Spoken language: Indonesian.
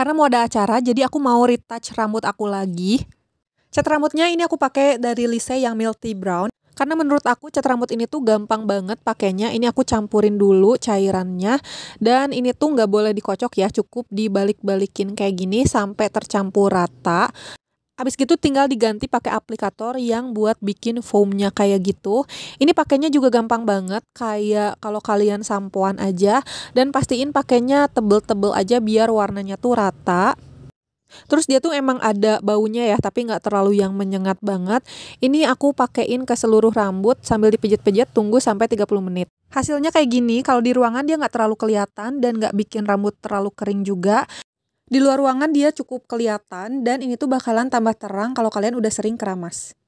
Karena mau ada acara, jadi aku mau retouch rambut aku lagi. Cat rambutnya ini aku pakai dari Lise yang Milky Brown. Karena menurut aku cat rambut ini tuh gampang banget pakainya. Ini aku campurin dulu cairannya. Dan ini tuh nggak boleh dikocok ya, cukup dibalik-balikin kayak gini sampai tercampur rata. Abis gitu tinggal diganti pakai aplikator yang buat bikin foamnya kayak gitu. Ini pakainya juga gampang banget, kayak kalau kalian sampoan aja dan pastiin pakainya tebel-tebel aja biar warnanya tuh rata. Terus dia tuh emang ada baunya ya, tapi nggak terlalu yang menyengat banget. Ini aku pakein ke seluruh rambut sambil dipijit-pijit tunggu sampai 30 menit. Hasilnya kayak gini, kalau di ruangan dia nggak terlalu kelihatan dan nggak bikin rambut terlalu kering juga. Di luar ruangan dia cukup kelihatan dan ini tuh bakalan tambah terang kalau kalian udah sering keramas.